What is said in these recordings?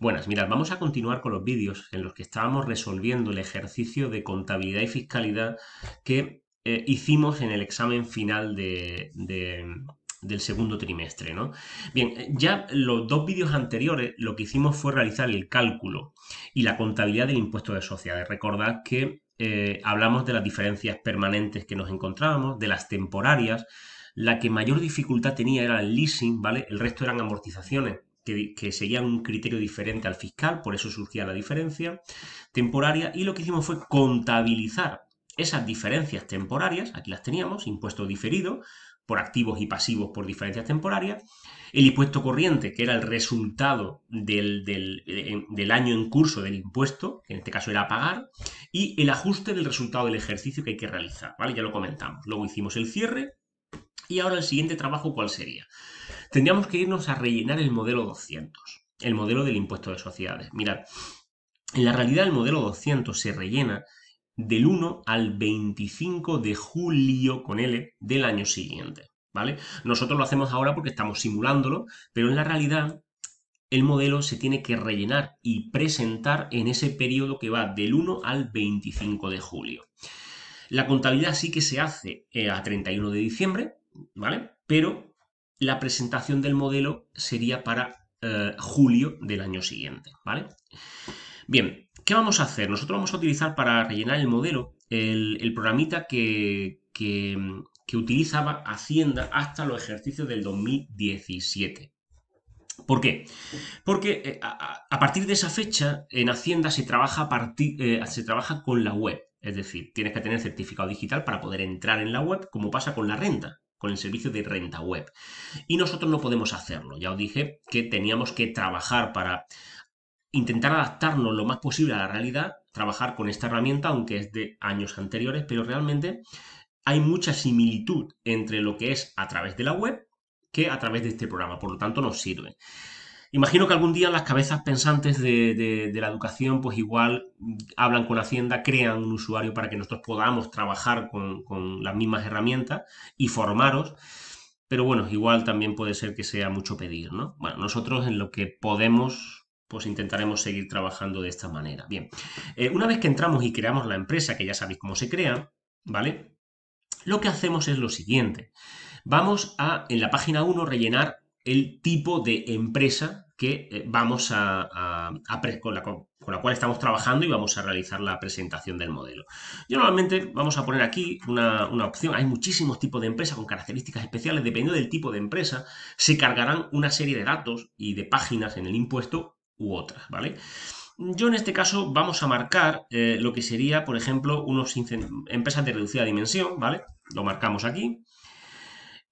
Buenas, mirad, vamos a continuar con los vídeos en los que estábamos resolviendo el ejercicio de contabilidad y fiscalidad que eh, hicimos en el examen final del segundo trimestre, ¿no? Bien, eh, ya los dos vídeos anteriores lo que hicimos fue realizar el cálculo y la contabilidad del impuesto de sociedades. Recordad que eh, hablamos de las diferencias permanentes que nos encontrábamos, de las temporarias, la que mayor dificultad tenía era el leasing, ¿vale? El resto eran amortizaciones que, seguían un criterio diferente al fiscal, por eso surgía la diferencia temporaria, y lo que hicimos fue contabilizar esas diferencias temporarias, aquí las teníamos, impuesto diferido, por activos y pasivos por diferencias temporarias, el impuesto corriente, que era el resultado del, eh, año en curso del impuesto, que en este caso era pagar, y el ajuste del resultado del ejercicio que hay que realizar, ¿vale? Ya lo comentamos. Luego hicimos el cierre y ahora el siguiente trabajo, ¿cuál sería? tendríamos que irnos a rellenar el modelo 200, el modelo del impuesto de sociedades. Mirad, en la realidad el modelo 200 se rellena del 1 al 25 de julio con L del año siguiente, ¿vale? Nosotros lo hacemos ahora porque estamos simulándolo, pero en la realidad el modelo se tiene que rellenar y presentar en ese periodo que va del 1 al 25 de julio. La contabilidad sí que se hace eh, a 31 de diciembre, ¿vale? Pero la presentación del modelo sería para eh, julio del año siguiente, ¿vale? Bien, ¿qué vamos a hacer? Nosotros vamos a utilizar para rellenar el modelo el, programita que, utilizaba Hacienda hasta los ejercicios del 2017, ¿Por qué? Porque eh, a, partir de esa fecha en Hacienda se trabaja, eh, se trabaja con la web. Es decir, tienes que tener certificado digital para poder entrar en la web, como pasa con la renta con el servicio de renta web. Y nosotros no podemos hacerlo. Ya os dije que teníamos que trabajar para intentar adaptarnos lo más posible a la realidad, trabajar con esta herramienta, aunque es de años anteriores, pero realmente hay mucha similitud entre lo que es a través de la web que a través de este programa. Por lo tanto, nos sirve. Imagino que algún día las cabezas pensantes de, la educación, pues igual hablan con Hacienda, crean un usuario para que nosotros podamos trabajar con, las mismas herramientas y formaros. Pero bueno, igual también puede ser que sea mucho pedir, ¿no? Bueno, nosotros en lo que podemos pues intentaremos seguir trabajando de esta manera. Bien, eh, una vez que entramos y creamos la empresa, que ya sabéis cómo se crea, ¿vale? Lo que hacemos es lo siguiente. Vamos a, en la página 1, rellenar el tipo de empresa que eh, vamos a, con, la, cual estamos trabajando y vamos a realizar la presentación del modelo. Yo normalmente vamos a poner aquí una, opción. Hay muchísimos tipos de empresas con características especiales. Dependiendo del tipo de empresa, se cargarán una serie de datos y de páginas en el impuesto u otras, ¿vale? Yo en este caso vamos a marcar eh, lo que sería, por ejemplo, unos empresas de reducida dimensión, ¿vale? Lo marcamos aquí.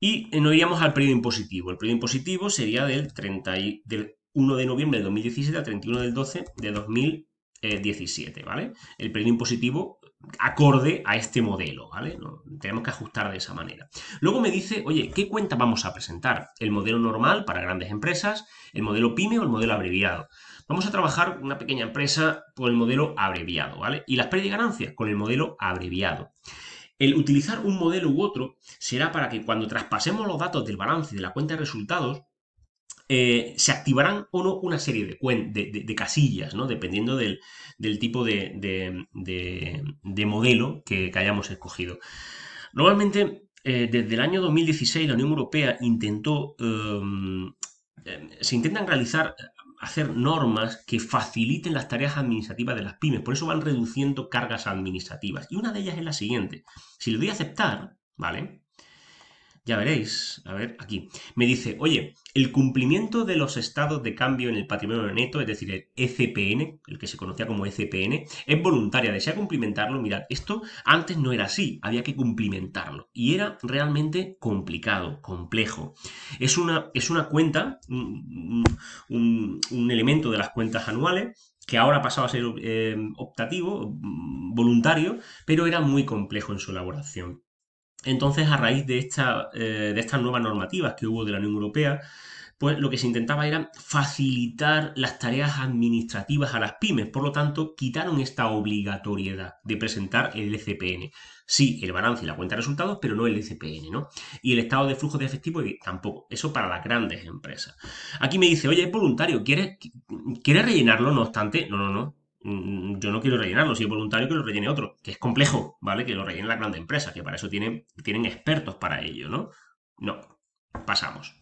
Y eh, nos iríamos al periodo impositivo. El periodo impositivo sería del, 30 del 1 de noviembre de 2017 al 31 del 12 de 2017, ¿vale? El periodo impositivo acorde a este modelo, ¿vale? tenemos que ajustar de esa manera. Luego me dice, oye, ¿qué cuenta vamos a presentar? ¿El modelo normal para grandes empresas? ¿El modelo PYME o el modelo abreviado? Vamos a trabajar una pequeña empresa con el modelo abreviado, ¿vale? Y las pérdidas y ganancias con el modelo abreviado. El utilizar un modelo u otro será para que cuando traspasemos los datos del balance y de la cuenta de resultados, eh, se activarán o no una serie de, de, casillas, ¿no? dependiendo del, tipo de, modelo que, hayamos escogido. Normalmente, eh, desde el año 2016, la Unión Europea intentó, eh, se intentan realizar hacer normas que faciliten las tareas administrativas de las pymes. Por eso van reduciendo cargas administrativas. Y una de ellas es la siguiente. Si le doy a aceptar, ¿vale? Ya veréis, a ver, aquí. Me dice, oye, el cumplimiento de los estados de cambio en el patrimonio neto, es decir, el ECPN, el que se conocía como ECPN, es voluntaria. Desea cumplimentarlo, mirad, esto antes no era así, había que cumplimentarlo. Y era realmente complicado, complejo. Es una, es una cuenta, un, elemento de las cuentas anuales que ahora pasado a ser eh, optativo, voluntario, pero era muy complejo en su elaboración. Entonces, a raíz de, esta, eh, de estas nuevas normativas que hubo de la Unión Europea, pues lo que se intentaba era facilitar las tareas administrativas a las pymes. Por lo tanto, quitaron esta obligatoriedad de presentar el LCPN. Sí, el balance y la cuenta de resultados, pero no el LCPN, ¿no? Y el estado de flujo de efectivo tampoco. Eso para las grandes empresas. Aquí me dice, oye, es voluntario, ¿quieres, ¿quieres rellenarlo? No obstante, no, no, no. Mm, yo no quiero rellenarlo, si es voluntario que lo rellene otro, que es complejo, ¿vale? Que lo rellene la grande empresa, que para eso tienen, tienen expertos para ello, ¿no? No, pasamos.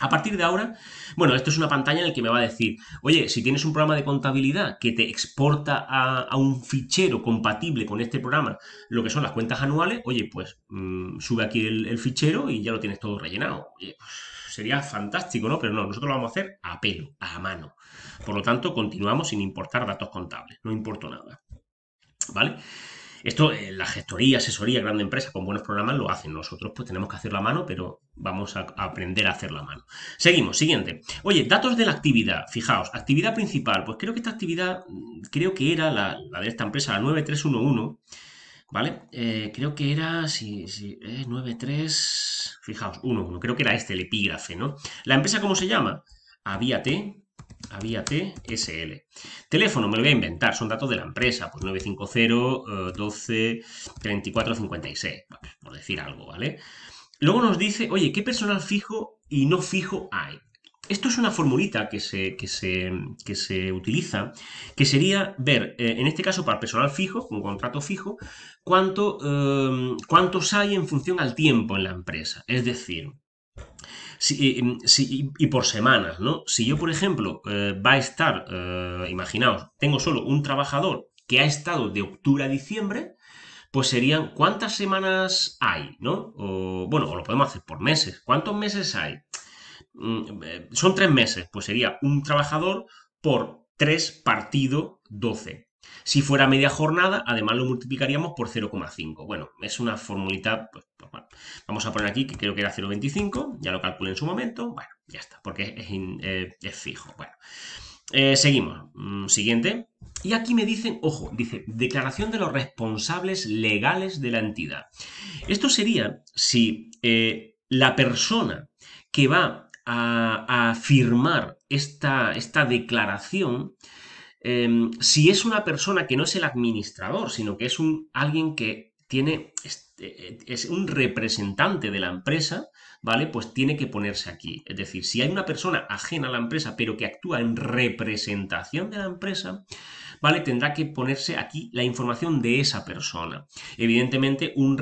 A partir de ahora, bueno, esto es una pantalla en la que me va a decir, oye, si tienes un programa de contabilidad que te exporta a, un fichero compatible con este programa, lo que son las cuentas anuales, oye, pues mm, sube aquí el, fichero y ya lo tienes todo rellenado. Oye, pues, sería fantástico, ¿no? Pero no, nosotros lo vamos a hacer a pelo, a mano. Por lo tanto, continuamos sin importar datos contables, no importa nada. ¿Vale? Esto, eh, la gestoría, asesoría, grandes empresa con buenos programas lo hacen. Nosotros pues tenemos que hacer la mano, pero vamos a aprender a hacer la mano. Seguimos, siguiente. Oye, datos de la actividad. Fijaos, actividad principal. Pues creo que esta actividad, creo que era la, la de esta empresa, la 9311 ¿Vale? Eh, creo que era, si, sí, 9.3, eh, fijaos, 1, creo que era este el epígrafe, ¿no? ¿La empresa cómo se llama? Aviate, T SL. Teléfono, me lo voy a inventar, son datos de la empresa, pues 950 12 34 56, por decir algo, ¿vale? Luego nos dice, oye, ¿qué personal fijo y no fijo hay? Esto es una formulita que se, utiliza, que sería ver, eh, en este caso para personal fijo, con contrato fijo, cuánto, eh, cuántos hay en función al tiempo en la empresa. Es decir, eh, em, y por semanas, ¿no? Si yo, por ejemplo, va a estar, imaginaos, tengo solo un trabajador que ha estado de octubre a diciembre, pues serían cuántas semanas hay, ¿no? bueno, o lo podemos hacer por meses. ¿Cuántos meses hay? Mm, eh, son tres meses, pues sería un trabajador por tres partido 12. Si fuera media jornada, además lo multiplicaríamos por 0,5. Bueno, es una formulita, pues, bueno, vamos a poner aquí que creo que era 0,25, ya lo calculé en su momento, bueno, ya está, porque es, eh, fijo. Bueno, eh, seguimos, mm, siguiente. Y aquí me dicen, ojo, dice, declaración de los responsables legales de la entidad. Esto sería si la persona que va a, firmar esta, esta declaración em, si es una persona que no es el administrador, sino que es un, alguien que tiene, eh, es un representante de la empresa, ¿vale? Pues tiene que ponerse aquí. Es decir, si hay una persona ajena a la empresa, pero que actúa en representación de la empresa, ¿vale? Tendrá que ponerse aquí la información de esa persona. Evidentemente, un,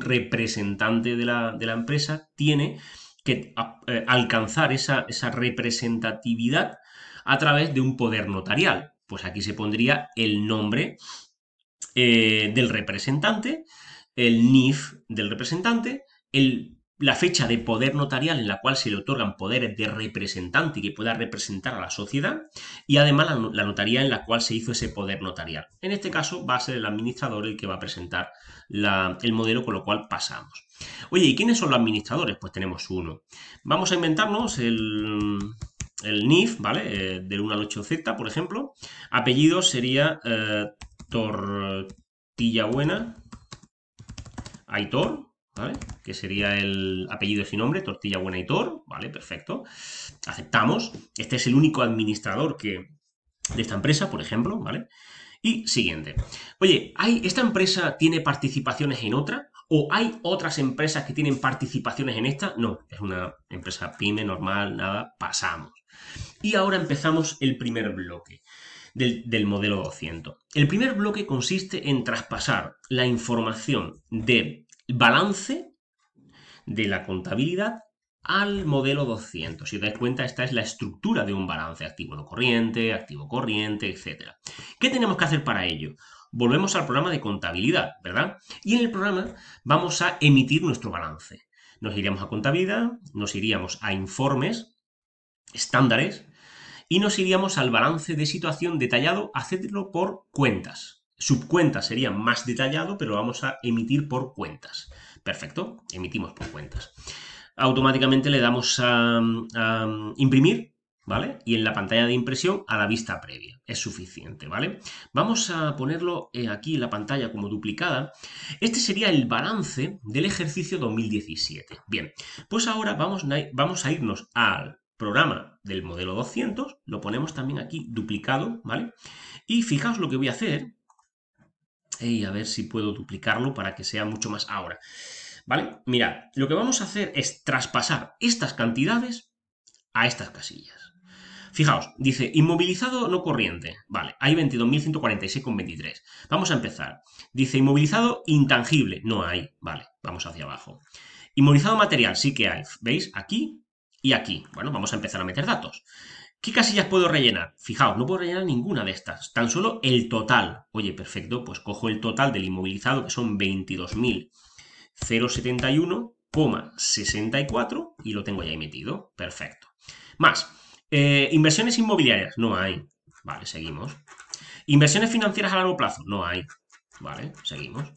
representante de la, de la empresa tiene que eh, alcanzar esa, representatividad a través de un poder notarial. Pues aquí se pondría el nombre eh, del representante, el NIF del representante, el la fecha de poder notarial en la cual se le otorgan poderes de representante y que pueda representar a la sociedad y además la, notaría en la cual se hizo ese poder notarial. En este caso va a ser el administrador el que va a presentar el modelo con lo cual pasamos. Oye, ¿y quiénes son los administradores? Pues tenemos uno. Vamos a inventarnos el, NIF, ¿vale? Eh, del 1 al 8Z, por ejemplo. Apellido sería eh, tortilla buena Aitor, ¿vale? Que sería el apellido sin nombre, Tortilla Buena y Tor, ¿vale? Perfecto. Aceptamos. Este es el único administrador que, de esta empresa, por ejemplo, ¿vale? Y siguiente. Oye, ¿hay, ¿esta empresa tiene participaciones en otra? ¿O hay otras empresas que tienen participaciones en esta? No, es una empresa pyme, normal, nada, pasamos. Y ahora empezamos el primer bloque del modelo 200. El primer bloque consiste en traspasar la información de balance de la contabilidad al modelo 200. Si os dais cuenta, esta es la estructura de un balance, activo no corriente, activo corriente, etc. ¿Qué tenemos que hacer para ello? Volvemos al programa de contabilidad, ¿verdad? Y en el programa vamos a emitir nuestro balance. Nos iríamos a contabilidad, nos iríamos a informes, estándares, y nos iríamos al balance de situación detallado, hacerlo por cuentas. Subcuentas sería más detallado, pero vamos a emitir por cuentas. Perfecto, emitimos por cuentas. Automáticamente le damos a, imprimir, ¿vale? Y en la pantalla de impresión a la vista previa. Es suficiente, ¿vale? Vamos a ponerlo eh, aquí en la pantalla como duplicada. Este sería el balance del ejercicio 2017. Bien, pues ahora vamos, vamos a irnos al programa del modelo 200, lo ponemos también aquí duplicado, ¿vale? Y fijaos lo que voy a hacer, y a ver si puedo duplicarlo para que sea mucho más ahora. ¿Vale? Mirad, lo que vamos a hacer es traspasar estas cantidades a estas casillas. Fijaos, dice inmovilizado no corriente. Vale, hay 22.146,23. Vamos a empezar. Dice inmovilizado intangible. No hay. Vale, vamos hacia abajo. Inmovilizado material sí que hay. ¿Veis? Aquí y aquí. Bueno, vamos a empezar a meter datos. ¿Qué casillas puedo rellenar? Fijaos, no puedo rellenar ninguna de estas, tan solo el total. Oye, perfecto, pues cojo el total del inmovilizado, que son 22.071,64 y lo tengo ya ahí metido. Perfecto. Más, eh, inversiones inmobiliarias, no hay. Vale, seguimos. Inversiones financieras a largo plazo, no hay. Vale, seguimos.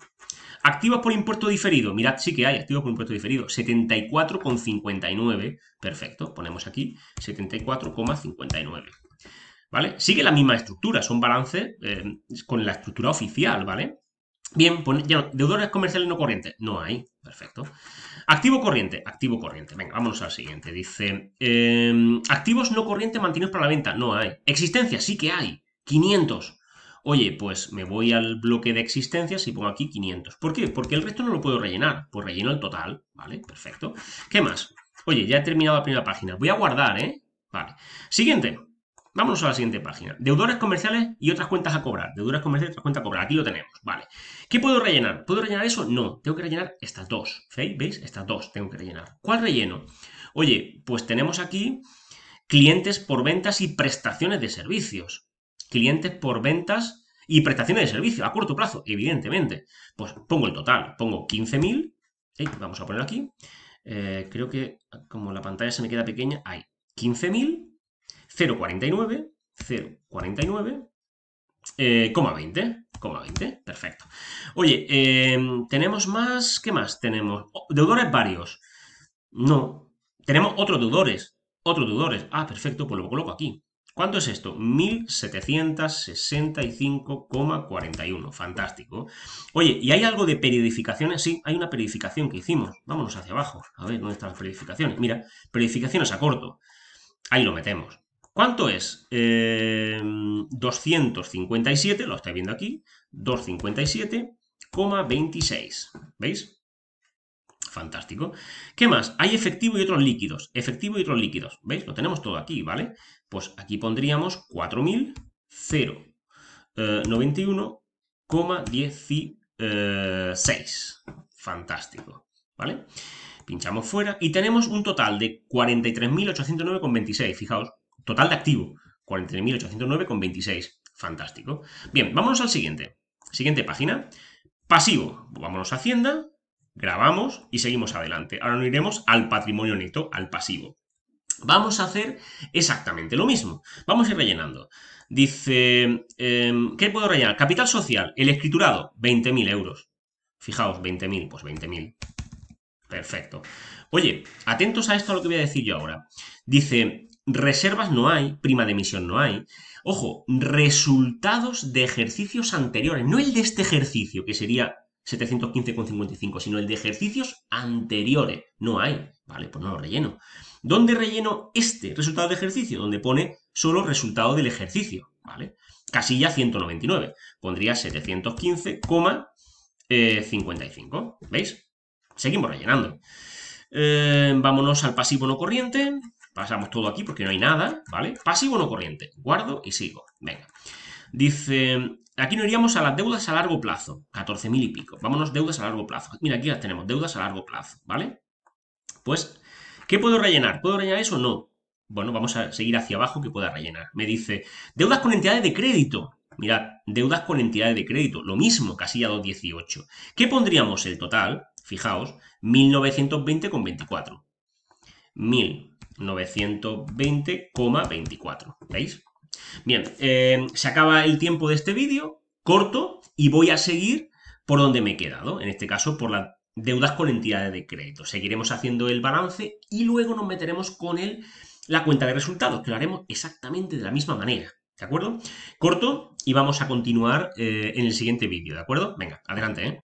Activos por impuesto diferido. Mirad, sí que hay activos por impuesto diferido. 74,59. Perfecto. Ponemos aquí 74,59. ¿Vale? Sigue la misma estructura. Son balances eh, con la estructura oficial, ¿vale? Bien, ya, deudores comerciales no corrientes. No hay. Perfecto. Activo corriente. Activo corriente. Venga, vámonos al siguiente. Dice, eh, activos no corrientes mantenidos para la venta. No hay. Existencia. Sí que hay. 500. Oye, pues me voy al bloque de existencias y pongo aquí 500. ¿Por qué? Porque el resto no lo puedo rellenar. Pues relleno el total, ¿vale? Perfecto. ¿Qué más? Oye, ya he terminado la primera página. Voy a guardar, ¿eh? Vale. Siguiente. Vámonos a la siguiente página. Deudores comerciales y otras cuentas a cobrar. Deudores comerciales y otras cuentas a cobrar. Aquí lo tenemos. Vale. ¿Qué puedo rellenar? ¿Puedo rellenar eso? No. Tengo que rellenar estas dos. ¿Veis? Estas dos tengo que rellenar. ¿Cuál relleno? Oye, pues tenemos aquí clientes por ventas y prestaciones de servicios clientes por ventas y prestaciones de servicio a corto plazo, evidentemente. Pues pongo el total, pongo 15.000, vamos a poner aquí, eh, creo que como la pantalla se me queda pequeña, hay 15.000, 0,49, 0,49, eh, 20, 20, perfecto. Oye, em, tenemos más, ¿qué más tenemos? Oh, deudores varios. No, tenemos otros deudores, otros deudores. Ah, perfecto, pues lo coloco aquí. ¿Cuánto es esto? 1765,41. Fantástico. Oye, ¿y hay algo de periodificaciones? Sí, hay una periodificación que hicimos. Vámonos hacia abajo. A ver, ¿dónde están las periodificaciones? Mira, periodificaciones a corto. Ahí lo metemos. ¿Cuánto es? 257, eh, lo estáis viendo aquí, 257,26. ¿Veis? fantástico. ¿Qué más? Hay efectivo y otros líquidos. Efectivo y otros líquidos. ¿Veis? Lo tenemos todo aquí, ¿vale? Pues aquí pondríamos 4.091,16. Eh, fantástico, ¿vale? Pinchamos fuera y tenemos un total de 43.809,26. Fijaos, total de activo. 43.809,26. Fantástico. Bien, vámonos al siguiente. Siguiente página. Pasivo. Vámonos a Hacienda grabamos y seguimos adelante. Ahora nos iremos al patrimonio neto, al pasivo. Vamos a hacer exactamente lo mismo. Vamos a ir rellenando. Dice, em, ¿qué puedo rellenar? Capital social, el escriturado, 20.000 euros. Fijaos, 20.000, pues 20.000. Perfecto. Oye, atentos a esto a lo que voy a decir yo ahora. Dice, reservas no hay, prima de emisión no hay. Ojo, resultados de ejercicios anteriores, no el de este ejercicio, que sería 715,55, sino el de ejercicios anteriores. No hay, ¿vale? Pues no lo relleno. ¿Dónde relleno este resultado de ejercicio? Donde pone solo resultado del ejercicio, ¿vale? Casilla 199. Pondría 715,55. ¿Veis? Seguimos rellenando. Eh, vámonos al pasivo no corriente. Pasamos todo aquí porque no hay nada, ¿vale? Pasivo no corriente. Guardo y sigo. Venga. Dice, Aquí no iríamos a las deudas a largo plazo, 14.000 y pico. Vámonos, deudas a largo plazo. Mira, aquí las tenemos, deudas a largo plazo, ¿vale? Pues, ¿qué puedo rellenar? ¿Puedo rellenar eso o no? Bueno, vamos a seguir hacia abajo que pueda rellenar. Me dice, deudas con entidades de crédito. Mirad, deudas con entidades de crédito, lo mismo, casilla 218. ¿Qué pondríamos el total? Fijaos, 1920,24. 1920,24. ¿Veis? Bien, eh, se acaba el tiempo de este vídeo, corto, y voy a seguir por donde me he quedado, en este caso por las deudas con entidades de crédito. Seguiremos haciendo el balance y luego nos meteremos con el, la cuenta de resultados, que lo haremos exactamente de la misma manera, ¿de acuerdo? Corto y vamos a continuar eh, en el siguiente vídeo, ¿de acuerdo? Venga, adelante, ¿eh?